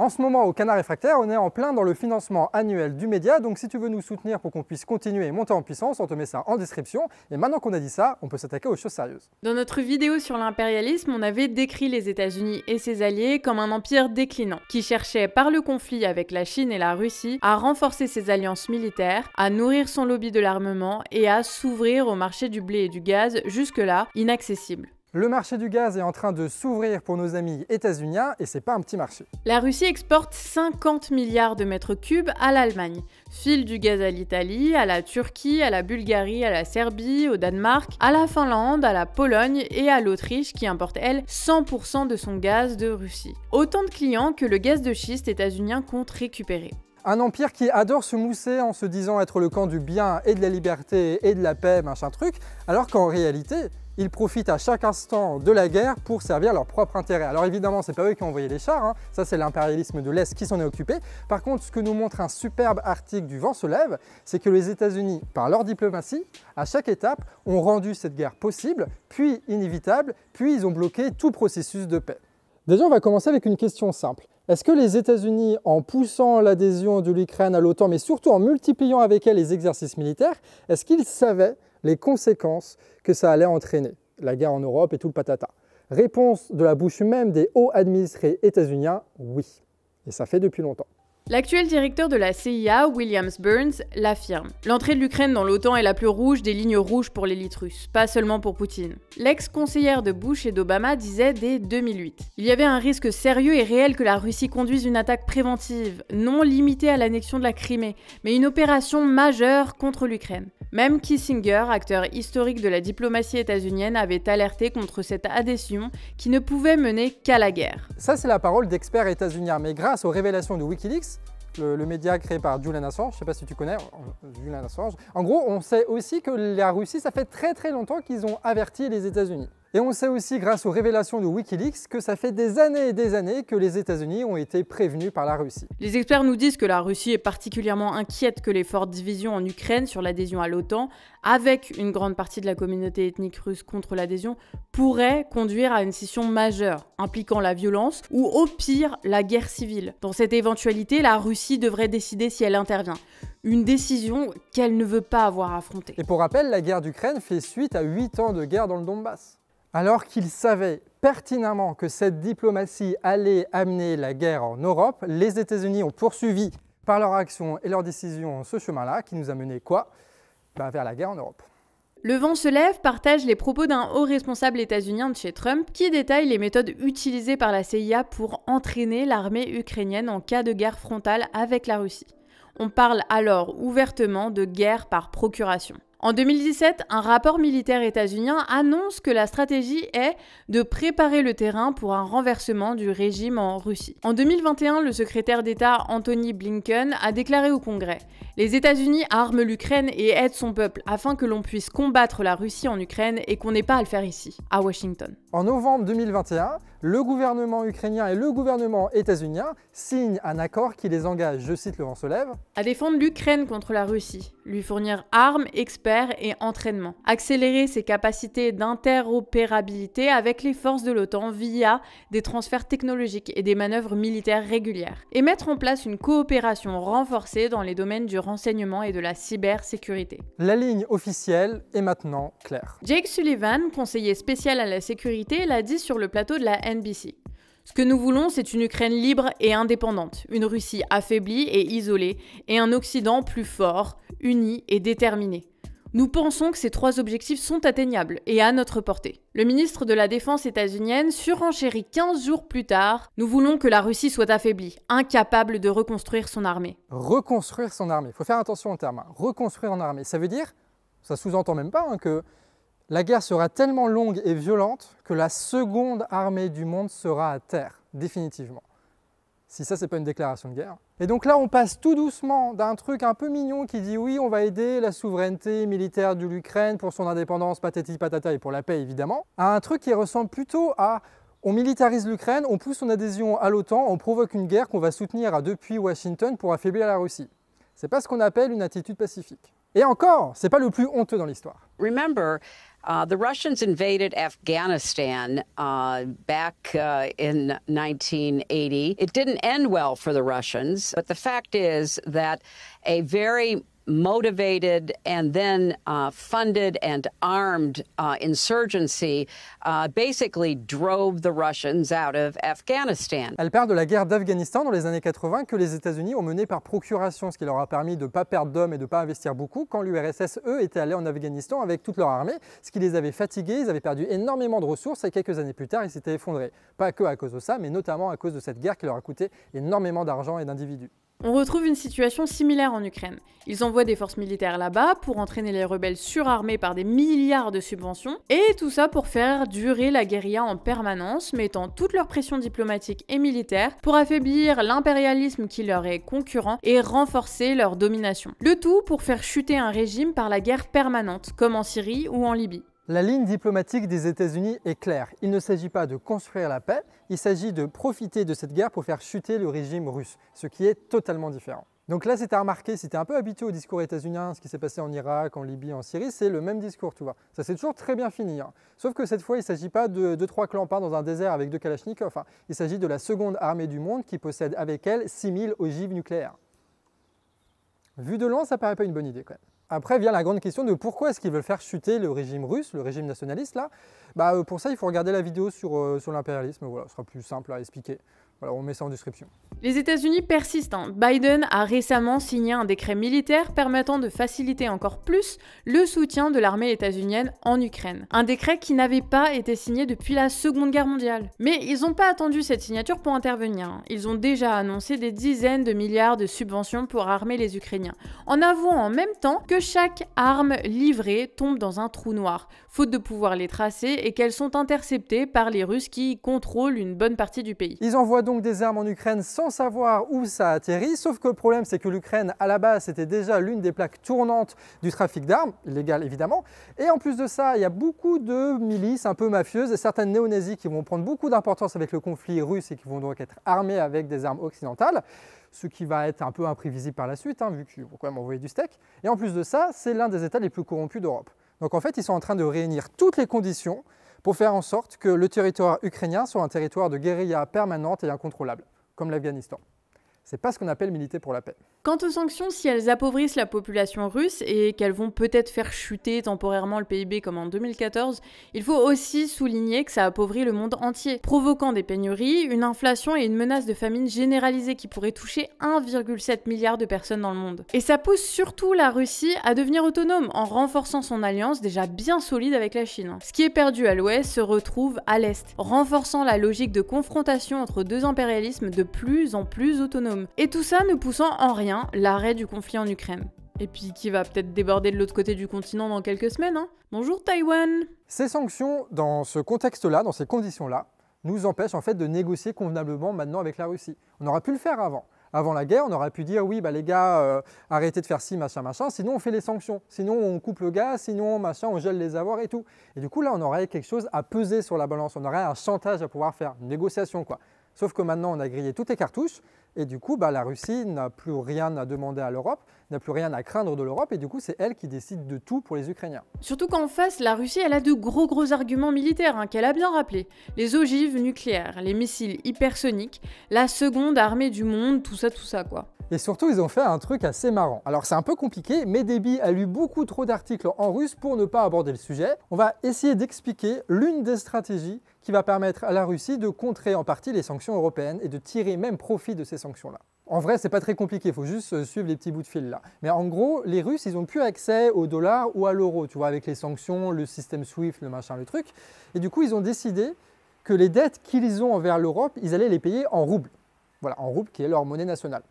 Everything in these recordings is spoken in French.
En ce moment, au Canard Réfractaire, on est en plein dans le financement annuel du média. Donc, si tu veux nous soutenir pour qu'on puisse continuer et monter en puissance, on te met ça en description. Et maintenant qu'on a dit ça, on peut s'attaquer aux choses sérieuses. Dans notre vidéo sur l'impérialisme, on avait décrit les États-Unis et ses alliés comme un empire déclinant, qui cherchait, par le conflit avec la Chine et la Russie, à renforcer ses alliances militaires, à nourrir son lobby de l'armement et à s'ouvrir au marché du blé et du gaz, jusque-là inaccessible. Le marché du gaz est en train de s'ouvrir pour nos amis états-uniens et c'est pas un petit marché. La Russie exporte 50 milliards de mètres cubes à l'Allemagne. File du gaz à l'Italie, à la Turquie, à la Bulgarie, à la Serbie, au Danemark, à la Finlande, à la Pologne et à l'Autriche qui importe elle 100% de son gaz de Russie. Autant de clients que le gaz de schiste états-unien compte récupérer. Un empire qui adore se mousser en se disant être le camp du bien et de la liberté et de la paix, machin truc, alors qu'en réalité, ils profitent à chaque instant de la guerre pour servir leur propre intérêt. Alors évidemment, c'est pas eux qui ont envoyé les chars, hein. ça c'est l'impérialisme de l'Est qui s'en est occupé. Par contre, ce que nous montre un superbe article du Vent se lève, c'est que les États-Unis, par leur diplomatie, à chaque étape, ont rendu cette guerre possible, puis inévitable, puis ils ont bloqué tout processus de paix. Déjà, on va commencer avec une question simple. Est-ce que les États-Unis, en poussant l'adhésion de l'Ukraine à l'OTAN, mais surtout en multipliant avec elle les exercices militaires, est-ce qu'ils savaient les conséquences que ça allait entraîner, la guerre en Europe et tout le patata. Réponse de la bouche même des hauts administrés états-uniens, oui. Et ça fait depuis longtemps. L'actuel directeur de la CIA, Williams Burns, l'affirme. L'entrée de l'Ukraine dans l'OTAN est la plus rouge des lignes rouges pour l'élite russe, pas seulement pour Poutine. L'ex-conseillère de Bush et d'Obama disait dès 2008 Il y avait un risque sérieux et réel que la Russie conduise une attaque préventive, non limitée à l'annexion de la Crimée, mais une opération majeure contre l'Ukraine. Même Kissinger, acteur historique de la diplomatie états-unienne, avait alerté contre cette adhésion qui ne pouvait mener qu'à la guerre. Ça, c'est la parole d'experts états-uniens, mais grâce aux révélations de Wikileaks, le, média créé par Julian Assange, je ne sais pas si tu connais euh, Julian Assange. En gros, on sait aussi que la Russie, ça fait très très longtemps qu'ils ont averti les États-Unis. Et on sait aussi grâce aux révélations de Wikileaks que ça fait des années et des années que les États-Unis ont été prévenus par la Russie. Les experts nous disent que la Russie est particulièrement inquiète que les fortes divisions en Ukraine sur l'adhésion à l'OTAN, avec une grande partie de la communauté ethnique russe contre l'adhésion, pourraient conduire à une scission majeure, impliquant la violence ou au pire la guerre civile. Dans cette éventualité, la Russie devrait décider si elle intervient une décision qu'elle ne veut pas avoir affrontée. Et pour rappel, la guerre d'Ukraine fait suite à 8 ans de guerre dans le Donbass. Alors qu'ils savaient pertinemment que cette diplomatie allait amener la guerre en Europe, les États-Unis ont poursuivi par leur actions et leurs décisions ce chemin-là qui nous a mené quoi ben, Vers la guerre en Europe. Le vent se lève partage les propos d'un haut responsable états-unien de chez Trump qui détaille les méthodes utilisées par la CIA pour entraîner l'armée ukrainienne en cas de guerre frontale avec la Russie. On parle alors ouvertement de guerre par procuration. En 2017, un rapport militaire états-unien annonce que la stratégie est de préparer le terrain pour un renversement du régime en Russie. En 2021, le secrétaire d'État Anthony Blinken a déclaré au Congrès Les États-Unis arment l'Ukraine et aident son peuple afin que l'on puisse combattre la Russie en Ukraine et qu'on n'ait pas à le faire ici, à Washington. En novembre 2021, le gouvernement ukrainien et le gouvernement états-unien signent un accord qui les engage, je cite Le Vent se lève, à défendre l'Ukraine contre la Russie, lui fournir armes, experts et entraînement, accélérer ses capacités d'interopérabilité avec les forces de l'OTAN via des transferts technologiques et des manœuvres militaires régulières, et mettre en place une coopération renforcée dans les domaines du renseignement et de la cybersécurité. La ligne officielle est maintenant claire. Jake Sullivan, conseiller spécial à la sécurité, l'a dit sur le plateau de la NBC. Ce que nous voulons, c'est une Ukraine libre et indépendante, une Russie affaiblie et isolée, et un Occident plus fort, uni et déterminé. Nous pensons que ces trois objectifs sont atteignables et à notre portée. Le ministre de la Défense états-unienne surenchérit 15 jours plus tard Nous voulons que la Russie soit affaiblie, incapable de reconstruire son armée. Reconstruire son armée, il faut faire attention au terme. Hein. Reconstruire en armée, ça veut dire, ça sous-entend même pas hein, que la guerre sera tellement longue et violente que la seconde armée du monde sera à terre, définitivement. Si ça, c'est pas une déclaration de guerre. Et donc là, on passe tout doucement d'un truc un peu mignon qui dit oui, on va aider la souveraineté militaire de l'Ukraine pour son indépendance, patati patata et pour la paix évidemment, à un truc qui ressemble plutôt à on militarise l'Ukraine, on pousse son adhésion à l'OTAN, on provoque une guerre qu'on va soutenir depuis Washington pour affaiblir la Russie. C'est pas ce qu'on appelle une attitude pacifique. Et encore, c'est pas le plus honteux dans l'histoire. remember, uh, the Russians invaded Afghanistan uh, back uh, in 1980. It didn't end well for the Russians, but the fact is that a very motivated and then uh, funded and armed uh, insurgency uh, basically drove the Russians out of Afghanistan. Elle parle de la guerre d'Afghanistan dans les années 80 que les États-Unis ont menée par procuration, ce qui leur a permis de ne pas perdre d'hommes et de ne pas investir beaucoup quand l'URSS, eux, était allé en Afghanistan avec toute leur armée, ce qui les avait fatigués, ils avaient perdu énormément de ressources et quelques années plus tard, ils s'étaient effondrés. Pas que à cause de ça, mais notamment à cause de cette guerre qui leur a coûté énormément d'argent et d'individus. On retrouve une situation similaire en Ukraine. Ils envoient des forces militaires là-bas pour entraîner les rebelles surarmés par des milliards de subventions, et tout ça pour faire durer la guérilla en permanence, mettant toute leur pression diplomatique et militaire pour affaiblir l'impérialisme qui leur est concurrent et renforcer leur domination. Le tout pour faire chuter un régime par la guerre permanente, comme en Syrie ou en Libye. La ligne diplomatique des États-Unis est claire. Il ne s'agit pas de construire la paix, il s'agit de profiter de cette guerre pour faire chuter le régime russe, ce qui est totalement différent. Donc là, c'était remarqué, si tu un peu habitué au discours états-unien, ce qui s'est passé en Irak, en Libye, en Syrie, c'est le même discours, tu vois. Ça s'est toujours très bien fini. Hein. Sauf que cette fois, il ne s'agit pas de deux, trois peints dans un désert avec deux kalachnikovs. Hein. Il s'agit de la seconde armée du monde qui possède avec elle 6000 ogives nucléaires. Vu de loin, ça paraît pas une bonne idée quand même. Après vient la grande question de pourquoi est-ce qu'ils veulent faire chuter le régime russe, le régime nationaliste là bah, euh, Pour ça, il faut regarder la vidéo sur, euh, sur l'impérialisme, voilà, ce sera plus simple à expliquer on met ça en description. Les États-Unis persistent. Hein. Biden a récemment signé un décret militaire permettant de faciliter encore plus le soutien de l'armée états-unienne en Ukraine. Un décret qui n'avait pas été signé depuis la Seconde Guerre mondiale. Mais ils n'ont pas attendu cette signature pour intervenir. Hein. Ils ont déjà annoncé des dizaines de milliards de subventions pour armer les Ukrainiens, en avouant en même temps que chaque arme livrée tombe dans un trou noir, faute de pouvoir les tracer et qu'elles sont interceptées par les Russes qui contrôlent une bonne partie du pays. Ils envoient donc des armes en Ukraine sans savoir où ça atterrit. Sauf que le problème, c'est que l'Ukraine, à la base, était déjà l'une des plaques tournantes du trafic d'armes, illégal évidemment. Et en plus de ça, il y a beaucoup de milices un peu mafieuses et certaines néo-nazis qui vont prendre beaucoup d'importance avec le conflit russe et qui vont donc être armées avec des armes occidentales ce qui va être un peu imprévisible par la suite, hein, vu qu'ils vont quand même envoyer du steak. Et en plus de ça, c'est l'un des États les plus corrompus d'Europe. Donc en fait, ils sont en train de réunir toutes les conditions pour faire en sorte que le territoire ukrainien soit un territoire de guérilla permanente et incontrôlable, comme l'Afghanistan. C'est pas ce qu'on appelle militer pour la paix. Quant aux sanctions, si elles appauvrissent la population russe et qu'elles vont peut-être faire chuter temporairement le PIB comme en 2014, il faut aussi souligner que ça appauvrit le monde entier, provoquant des pénuries, une inflation et une menace de famine généralisée qui pourrait toucher 1,7 milliard de personnes dans le monde. Et ça pousse surtout la Russie à devenir autonome en renforçant son alliance déjà bien solide avec la Chine. Ce qui est perdu à l'ouest se retrouve à l'est, renforçant la logique de confrontation entre deux impérialismes de plus en plus autonomes. Et tout ça ne poussant en rien l'arrêt du conflit en Ukraine. Et puis qui va peut-être déborder de l'autre côté du continent dans quelques semaines. Hein. Bonjour Taïwan Ces sanctions, dans ce contexte-là, dans ces conditions-là, nous empêchent en fait de négocier convenablement maintenant avec la Russie. On aurait pu le faire avant. Avant la guerre, on aurait pu dire oui, bah les gars, euh, arrêtez de faire ci, machin, machin, sinon on fait les sanctions, sinon on coupe le gaz, sinon machin, on gèle les avoirs et tout. Et du coup, là, on aurait quelque chose à peser sur la balance, on aurait un chantage à pouvoir faire, une négociation quoi. Sauf que maintenant, on a grillé toutes les cartouches, et du coup, bah, la Russie n'a plus rien à demander à l'Europe n'a plus rien à craindre de l'Europe et du coup c'est elle qui décide de tout pour les Ukrainiens. Surtout qu'en face, la Russie elle a de gros gros arguments militaires hein, qu'elle a bien rappelés. Les ogives nucléaires, les missiles hypersoniques, la seconde armée du monde, tout ça tout ça quoi. Et surtout, ils ont fait un truc assez marrant. Alors, c'est un peu compliqué, mais Déby a lu beaucoup trop d'articles en russe pour ne pas aborder le sujet. On va essayer d'expliquer l'une des stratégies qui va permettre à la Russie de contrer en partie les sanctions européennes et de tirer même profit de ces sanctions-là. En vrai, c'est pas très compliqué, il faut juste euh, suivre les petits bouts de fil là. Mais en gros, les Russes, ils n'ont plus accès au dollar ou à l'euro, tu vois, avec les sanctions, le système SWIFT, le machin, le truc. Et du coup, ils ont décidé que les dettes qu'ils ont envers l'Europe, ils allaient les payer en roubles. Voilà, en rouble qui est leur monnaie nationale.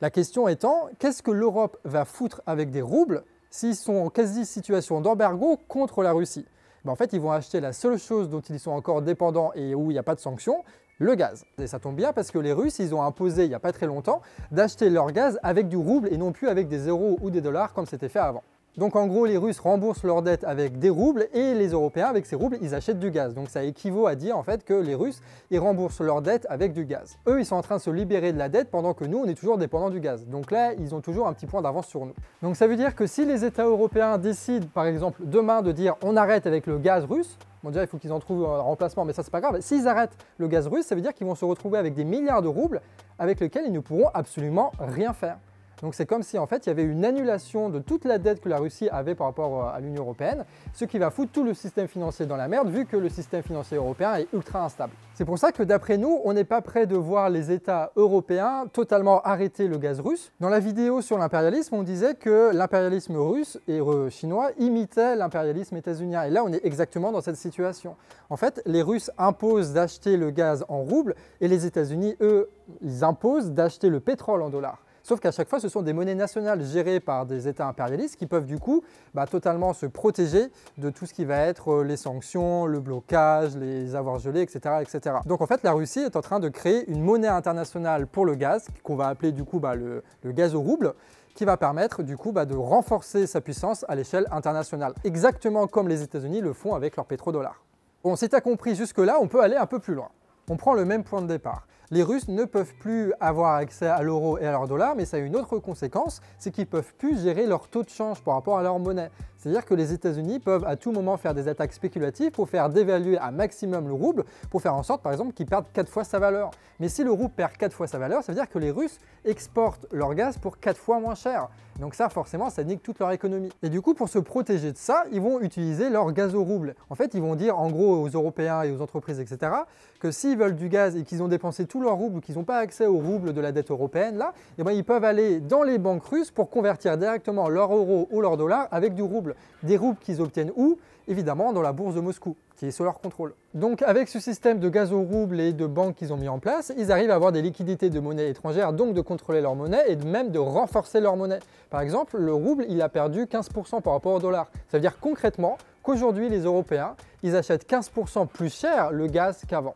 La question étant, qu'est-ce que l'Europe va foutre avec des roubles s'ils sont en quasi-situation d'embargo contre la Russie ben, En fait, ils vont acheter la seule chose dont ils sont encore dépendants et où il n'y a pas de sanctions, le gaz. Et ça tombe bien parce que les Russes, ils ont imposé il n'y a pas très longtemps d'acheter leur gaz avec du rouble et non plus avec des euros ou des dollars comme c'était fait avant. Donc en gros, les Russes remboursent leurs dettes avec des roubles et les Européens avec ces roubles, ils achètent du gaz. Donc ça équivaut à dire en fait que les Russes, ils remboursent leurs dettes avec du gaz. Eux, ils sont en train de se libérer de la dette pendant que nous, on est toujours dépendant du gaz. Donc là, ils ont toujours un petit point d'avance sur nous. Donc ça veut dire que si les États européens décident par exemple demain de dire on arrête avec le gaz russe, on dirait il faut qu'ils en trouvent un remplacement, mais ça, c'est pas grave. S'ils arrêtent le gaz russe, ça veut dire qu'ils vont se retrouver avec des milliards de roubles avec lesquels ils ne pourront absolument rien faire. Donc c'est comme si en fait il y avait une annulation de toute la dette que la Russie avait par rapport euh, à l'Union européenne, ce qui va foutre tout le système financier dans la merde vu que le système financier européen est ultra instable. C'est pour ça que d'après nous, on n'est pas prêt de voir les États européens totalement arrêter le gaz russe. Dans la vidéo sur l'impérialisme, on disait que l'impérialisme russe et euh, chinois imitait l'impérialisme états-unien. Et là, on est exactement dans cette situation. En fait, les Russes imposent d'acheter le gaz en rouble et les États-Unis, eux, ils imposent d'acheter le pétrole en dollars. Sauf qu'à chaque fois, ce sont des monnaies nationales gérées par des États impérialistes qui peuvent du coup bah, totalement se protéger de tout ce qui va être euh, les sanctions, le blocage, les avoirs gelés, etc., Donc en fait, la Russie est en train de créer une monnaie internationale pour le gaz, qu'on va appeler du coup bah, le, gaz au rouble, qui va permettre du coup bah, de renforcer sa puissance à l'échelle internationale, exactement comme les États-Unis le font avec leur pétrodollar. Bon, si tu compris jusque-là, on peut aller un peu plus loin. On prend le même point de départ. Les Russes ne peuvent plus avoir accès à l'euro et à leur dollar, mais ça a une autre conséquence, c'est qu'ils peuvent plus gérer leur taux de change par rapport à leur monnaie. C'est-à-dire que les États-Unis peuvent à tout moment faire des attaques spéculatives pour faire dévaluer un maximum le rouble, pour faire en sorte par exemple qu'il perde 4 fois sa valeur. Mais si le rouble perd 4 fois sa valeur, ça veut dire que les Russes exportent leur gaz pour 4 fois moins cher. Donc ça forcément ça nique toute leur économie. Et du coup pour se protéger de ça, ils vont utiliser leur gaz au rouble. En fait ils vont dire en gros aux Européens et aux entreprises etc. que s'ils veulent du gaz et qu'ils ont dépensé tout leur rouble ou qu'ils n'ont pas accès au rouble de la dette européenne là, eh ben, ils peuvent aller dans les banques russes pour convertir directement leur euro ou leur dollar avec du rouble. Des roubles qu'ils obtiennent où Évidemment dans la bourse de Moscou, qui est sous leur contrôle. Donc avec ce système de gaz au roubles et de banques qu'ils ont mis en place, ils arrivent à avoir des liquidités de monnaie étrangère, donc de contrôler leur monnaie et même de renforcer leur monnaie. Par exemple, le rouble, il a perdu 15% par rapport au dollar. Ça veut dire concrètement qu'aujourd'hui, les Européens, ils achètent 15% plus cher le gaz qu'avant.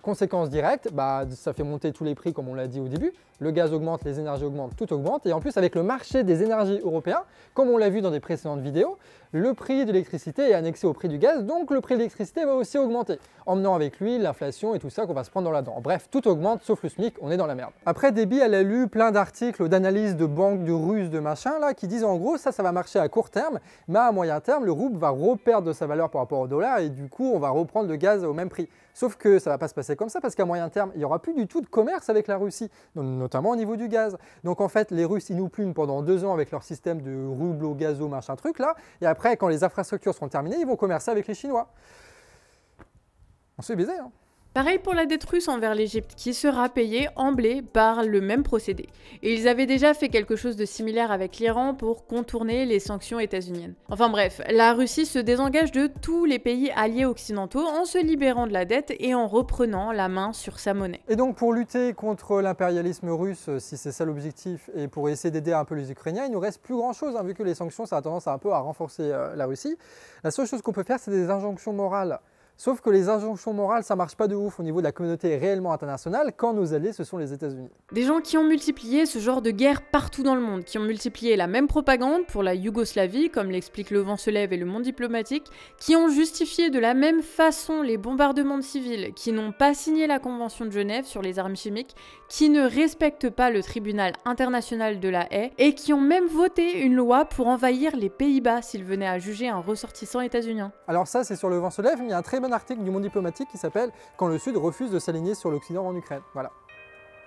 Conséquence directe, bah, ça fait monter tous les prix comme on l'a dit au début, le gaz augmente, les énergies augmentent, tout augmente. Et en plus, avec le marché des énergies européens, comme on l'a vu dans des précédentes vidéos, le prix de l'électricité est annexé au prix du gaz, donc le prix de l'électricité va aussi augmenter, emmenant avec lui l'inflation et tout ça qu'on va se prendre dans la dent. Bref, tout augmente, sauf le SMIC, on est dans la merde. Après, Debbie, elle a lu plein d'articles d'analyses de banques, de ruses, de machins, là, qui disent en gros, ça, ça va marcher à court terme, mais à moyen terme, le rouble va reperdre de sa valeur par rapport au dollar et du coup, on va reprendre le gaz au même prix. Sauf que ça va pas se passer comme ça parce qu'à moyen terme, il y aura plus du tout de commerce avec la Russie. Donc, notamment au niveau du gaz. Donc en fait, les Russes, ils nous plument pendant deux ans avec leur système de rublo, gazo, machin truc là, et après, quand les infrastructures seront terminées, ils vont commercer avec les Chinois. On se fait baiser, hein Pareil pour la dette russe envers l'Égypte, qui sera payée en blé par le même procédé. Et ils avaient déjà fait quelque chose de similaire avec l'Iran pour contourner les sanctions états-uniennes. Enfin bref, la Russie se désengage de tous les pays alliés occidentaux en se libérant de la dette et en reprenant la main sur sa monnaie. Et donc pour lutter contre l'impérialisme russe, si c'est ça l'objectif, et pour essayer d'aider un peu les Ukrainiens, il nous reste plus grand chose, hein, vu que les sanctions, ça a tendance un peu à renforcer euh, la Russie. La seule chose qu'on peut faire, c'est des injonctions morales Sauf que les injonctions morales, ça marche pas de ouf au niveau de la communauté réellement internationale quand nos alliés, ce sont les États-Unis. Des gens qui ont multiplié ce genre de guerre partout dans le monde, qui ont multiplié la même propagande pour la Yougoslavie, comme l'explique Le Vent se lève et le monde diplomatique, qui ont justifié de la même façon les bombardements de civils, qui n'ont pas signé la Convention de Genève sur les armes chimiques, qui ne respectent pas le tribunal international de la haie et qui ont même voté une loi pour envahir les Pays-Bas s'ils venaient à juger un ressortissant états-unien. Alors ça, c'est sur le vent se lève, mais il y a un très bon article du Monde diplomatique qui s'appelle Quand le Sud refuse de s'aligner sur l'Occident en Ukraine. Voilà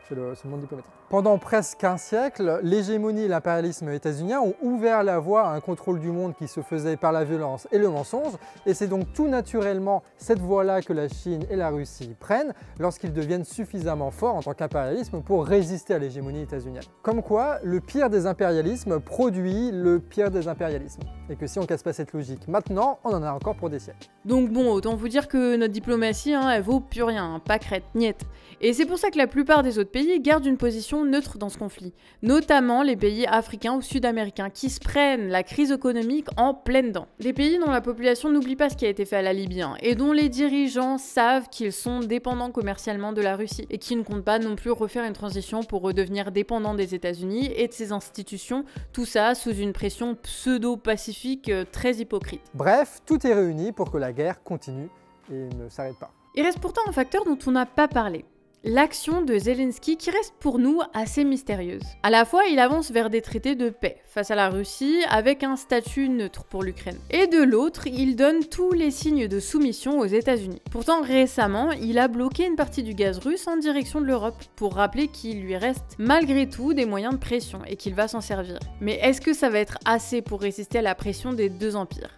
c'est le, monde diplomatique. Pendant presque un siècle, l'hégémonie et l'impérialisme états-unien ont ouvert la voie à un contrôle du monde qui se faisait par la violence et le mensonge, et c'est donc tout naturellement cette voie-là que la Chine et la Russie prennent lorsqu'ils deviennent suffisamment forts en tant qu'impérialisme pour résister à l'hégémonie états Comme quoi, le pire des impérialismes produit le pire des impérialismes, et que si on casse pas cette logique maintenant, on en a encore pour des siècles. Donc bon, autant vous dire que notre diplomatie, hein, elle vaut plus rien, hein, pas crête, niette. Et c'est pour ça que la plupart des autres pays gardent une position neutre dans ce conflit, notamment les pays africains ou sud-américains qui se prennent la crise économique en pleine dent. Des pays dont la population n'oublie pas ce qui a été fait à la Libye hein, et dont les dirigeants savent qu'ils sont dépendants commercialement de la Russie et qui ne comptent pas non plus refaire une transition pour redevenir dépendants des États-Unis et de ses institutions, tout ça sous une pression pseudo-pacifique euh, très hypocrite. Bref, tout est réuni pour que la guerre continue et ne s'arrête pas. Il reste pourtant un facteur dont on n'a pas parlé, l'action de Zelensky qui reste pour nous assez mystérieuse. À la fois, il avance vers des traités de paix face à la Russie avec un statut neutre pour l'Ukraine. Et de l'autre, il donne tous les signes de soumission aux États-Unis. Pourtant, récemment, il a bloqué une partie du gaz russe en direction de l'Europe pour rappeler qu'il lui reste malgré tout des moyens de pression et qu'il va s'en servir. Mais est-ce que ça va être assez pour résister à la pression des deux empires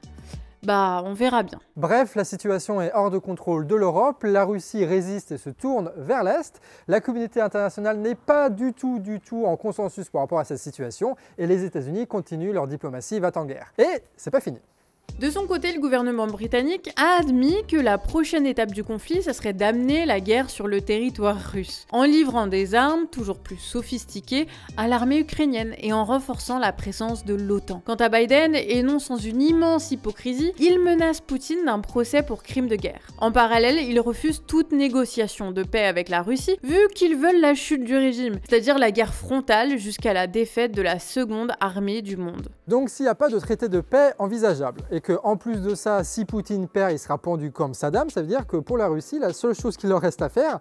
bah, on verra bien. Bref, la situation est hors de contrôle de l'Europe, la Russie résiste et se tourne vers l'Est, la communauté internationale n'est pas du tout, du tout en consensus par rapport à cette situation, et les États-Unis continuent leur diplomatie va-t-en guerre. Et c'est pas fini. De son côté, le gouvernement britannique a admis que la prochaine étape du conflit, ça serait d'amener la guerre sur le territoire russe, en livrant des armes toujours plus sophistiquées à l'armée ukrainienne et en renforçant la présence de l'OTAN. Quant à Biden, et non sans une immense hypocrisie, il menace Poutine d'un procès pour crime de guerre. En parallèle, il refuse toute négociation de paix avec la Russie, vu qu'ils veulent la chute du régime, c'est-à-dire la guerre frontale jusqu'à la défaite de la seconde armée du monde. Donc s'il n'y a pas de traité de paix envisageable, et que en plus de ça, si Poutine perd, il sera pendu comme Saddam, ça veut dire que pour la Russie, la seule chose qu'il leur reste à faire,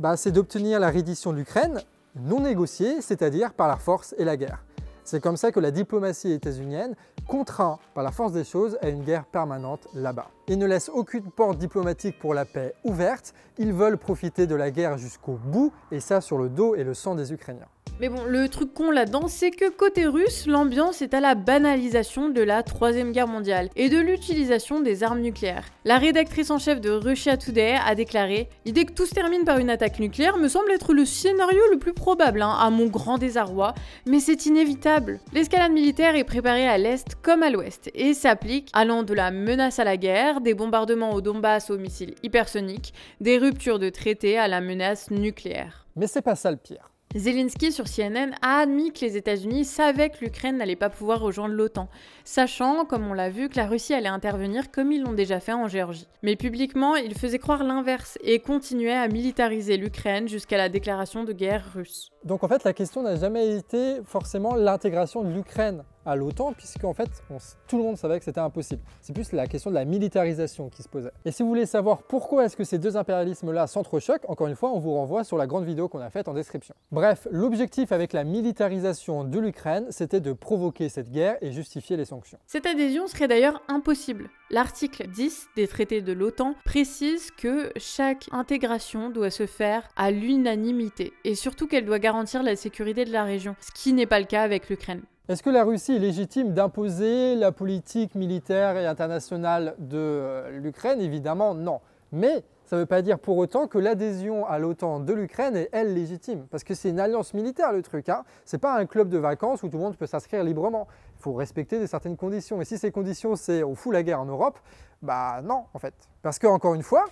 bah, c'est d'obtenir la reddition de l'Ukraine, non négociée, c'est-à-dire par la force et la guerre. C'est comme ça que la diplomatie états-unienne contraint par la force des choses à une guerre permanente là-bas. Ils ne laissent aucune porte diplomatique pour la paix ouverte, ils veulent profiter de la guerre jusqu'au bout, et ça sur le dos et le sang des Ukrainiens. Mais bon, le truc con là-dedans, c'est que côté russe, l'ambiance est à la banalisation de la Troisième Guerre mondiale et de l'utilisation des armes nucléaires. La rédactrice en chef de Russia Today a déclaré L'idée que tout se termine par une attaque nucléaire me semble être le scénario le plus probable, hein, à mon grand désarroi, mais c'est inévitable. L'escalade militaire est préparée à l'Est comme à l'Ouest et s'applique allant de la menace à la guerre, des bombardements au Donbass aux missiles hypersoniques, des ruptures de traités à la menace nucléaire. Mais c'est pas ça le pire. Zelensky sur CNN a admis que les États-Unis savaient que l'Ukraine n'allait pas pouvoir rejoindre l'OTAN, sachant, comme on l'a vu, que la Russie allait intervenir comme ils l'ont déjà fait en Géorgie. Mais publiquement, il faisait croire l'inverse et continuait à militariser l'Ukraine jusqu'à la déclaration de guerre russe. Donc en fait, la question n'a jamais été forcément l'intégration de l'Ukraine à l'OTAN, puisqu'en fait, tout le monde savait que c'était impossible. C'est plus la question de la militarisation qui se posait. Et si vous voulez savoir pourquoi est-ce que ces deux impérialismes-là s'entrechoquent, encore une fois, on vous renvoie sur la grande vidéo qu'on a faite en description. Bref, l'objectif avec la militarisation de l'Ukraine, c'était de provoquer cette guerre et justifier les sanctions. Cette adhésion serait d'ailleurs impossible. L'article 10 des traités de l'OTAN précise que chaque intégration doit se faire à l'unanimité, et surtout qu'elle doit garantir garantir la sécurité de la région, ce qui n'est pas le cas avec l'Ukraine. Est-ce que la Russie est légitime d'imposer la politique militaire et internationale de euh, l'Ukraine Évidemment, non. Mais ça ne veut pas dire pour autant que l'adhésion à l'OTAN de l'Ukraine est, elle, légitime. Parce que c'est une alliance militaire, le truc. Hein c'est pas un club de vacances où tout le monde peut s'inscrire librement. Il faut respecter des certaines conditions. Et si ces conditions, c'est on fout la guerre en Europe, bah non, en fait. Parce que, encore une fois,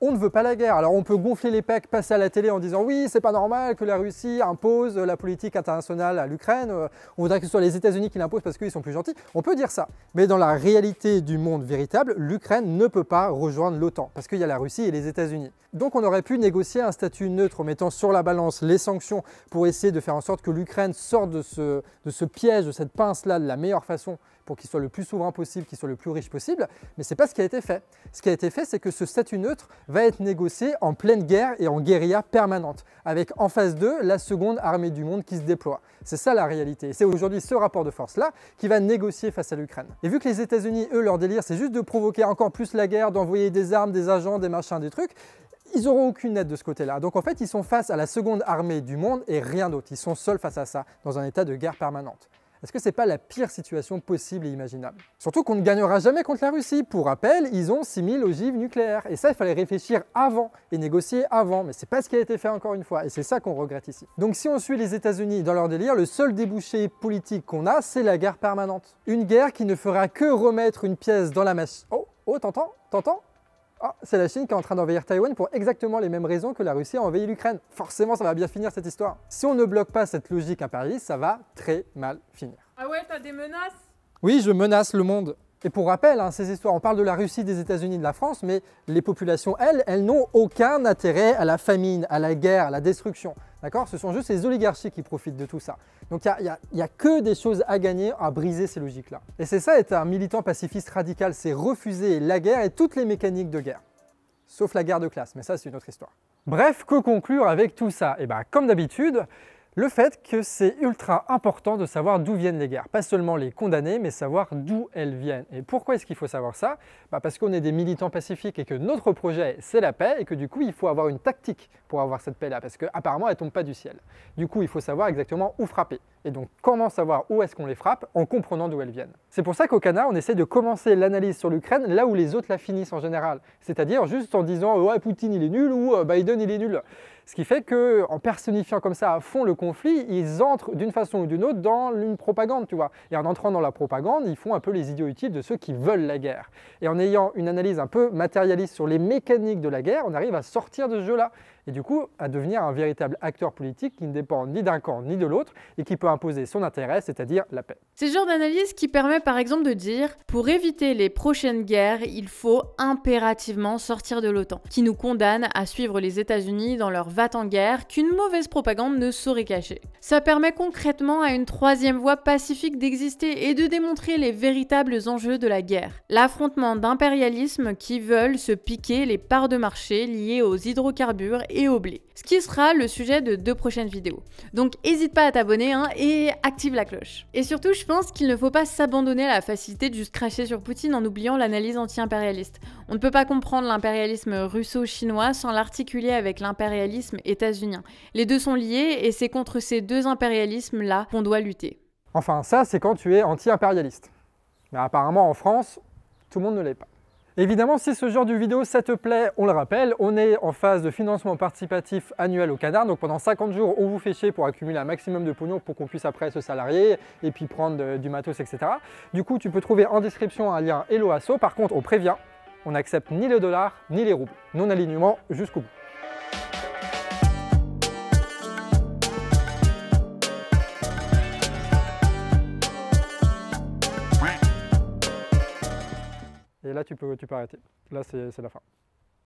on ne veut pas la guerre. Alors on peut gonfler les pecs, passer à la télé en disant oui, c'est pas normal que la Russie impose la politique internationale à l'Ukraine, euh, on voudrait que ce soit les États-Unis qui l'imposent parce qu'ils sont plus gentils. On peut dire ça. Mais dans la réalité du monde véritable, l'Ukraine ne peut pas rejoindre l'OTAN parce qu'il y a la Russie et les États-Unis. Donc on aurait pu négocier un statut neutre en mettant sur la balance les sanctions pour essayer de faire en sorte que l'Ukraine sorte de ce, de ce piège, de cette pince-là de la meilleure façon pour qu'il soit le plus souverain possible, qu'il soit le plus riche possible, mais ce n'est pas ce qui a été fait. Ce qui a été fait, c'est que ce statut neutre va être négocié en pleine guerre et en guérilla permanente, avec en face d'eux la seconde armée du monde qui se déploie. C'est ça la réalité. C'est aujourd'hui ce rapport de force-là qui va négocier face à l'Ukraine. Et vu que les États-Unis, eux, leur délire, c'est juste de provoquer encore plus la guerre, d'envoyer des armes, des agents, des machins, des trucs, ils n'auront aucune aide de ce côté-là. Donc en fait, ils sont face à la seconde armée du monde et rien d'autre. Ils sont seuls face à ça, dans un état de guerre permanente. Est-ce que c'est pas la pire situation possible et imaginable Surtout qu'on ne gagnera jamais contre la Russie. Pour rappel, ils ont 6000 ogives nucléaires. Et ça, il fallait réfléchir avant et négocier avant. Mais c'est pas ce qui a été fait encore une fois. Et c'est ça qu'on regrette ici. Donc si on suit les États-Unis dans leur délire, le seul débouché politique qu'on a, c'est la guerre permanente. Une guerre qui ne fera que remettre une pièce dans la masse. Oh, oh, t'entends T'entends Oh, c'est la Chine qui est en train d'envahir Taïwan pour exactement les mêmes raisons que la Russie a envahi l'Ukraine. Forcément, ça va bien finir cette histoire. Si on ne bloque pas cette logique impérialiste, ça va très mal finir. Ah ouais, t'as des menaces Oui, je menace le monde. Et pour rappel, hein, ces histoires, on parle de la Russie, des États-Unis, de la France, mais les populations, elles, elles n'ont aucun intérêt à la famine, à la guerre, à la destruction. D'accord Ce sont juste les oligarchies qui profitent de tout ça. Donc il n'y a, que des choses à gagner à briser ces logiques-là. Et c'est ça être un militant pacifiste radical, c'est refuser la guerre et toutes les mécaniques de guerre. Sauf la guerre de classe, mais ça c'est une autre histoire. Bref, que conclure avec tout ça Eh bien, comme d'habitude, le fait que c'est ultra important de savoir d'où viennent les guerres. Pas seulement les condamner, mais savoir d'où elles viennent. Et pourquoi est-ce qu'il faut savoir ça bah, Parce qu'on est des militants pacifiques et que notre projet, c'est la paix, et que du coup, il faut avoir une tactique pour avoir cette paix-là, parce qu'apparemment, elle ne tombe pas du ciel. Du coup, il faut savoir exactement où frapper. Et donc, comment savoir où est-ce qu'on les frappe en comprenant d'où elles viennent C'est pour ça qu'au Canada, on essaie de commencer l'analyse sur l'Ukraine là où les autres la finissent en général. C'est-à-dire juste en disant, ouais, Poutine, il est nul, ou euh, Biden, il est nul. Ce qui fait que, en personnifiant comme ça à fond le conflit, ils entrent d'une façon ou d'une autre dans une propagande, tu vois. Et en entrant dans la propagande, ils font un peu les idiots utiles de ceux qui veulent la guerre. Et en ayant une analyse un peu matérialiste sur les mécaniques de la guerre, on arrive à sortir de ce jeu-là et du coup à devenir un véritable acteur politique qui ne dépend ni d'un camp ni de l'autre et qui peut imposer son intérêt, c'est-à-dire la paix. C'est le genre d'analyse qui permet par exemple de dire pour éviter les prochaines guerres, il faut impérativement sortir de l'OTAN, qui nous condamne à suivre les États-Unis dans leur va en guerre qu'une mauvaise propagande ne saurait cacher. Ça permet concrètement à une troisième voie pacifique d'exister et de démontrer les véritables enjeux de la guerre. L'affrontement d'impérialisme qui veulent se piquer les parts de marché liées aux hydrocarbures et au blé, ce qui sera le sujet de deux prochaines vidéos. Donc n'hésite pas à t'abonner hein, et active la cloche. Et surtout, je pense qu'il ne faut pas s'abandonner à la facilité de juste cracher sur Poutine en oubliant l'analyse anti-impérialiste. On ne peut pas comprendre l'impérialisme russo-chinois sans l'articuler avec l'impérialisme états-unien. Les deux sont liés et c'est contre ces deux impérialismes-là qu'on doit lutter. Enfin, ça, c'est quand tu es anti-impérialiste. Mais apparemment, en France, tout le monde ne l'est pas. Évidemment, si ce genre de vidéo, ça te plaît, on le rappelle, on est en phase de financement participatif annuel au Canard. Donc pendant 50 jours, on vous fait chier pour accumuler un maximum de pognon pour qu'on puisse après se salarier et puis prendre euh, du matos, etc. Du coup, tu peux trouver en description un lien Hello Asso. Par contre, on prévient, on n'accepte ni le dollar ni les roubles. Non-alignement jusqu'au bout. là, tu peux, tu arrêter. Là, c'est la fin.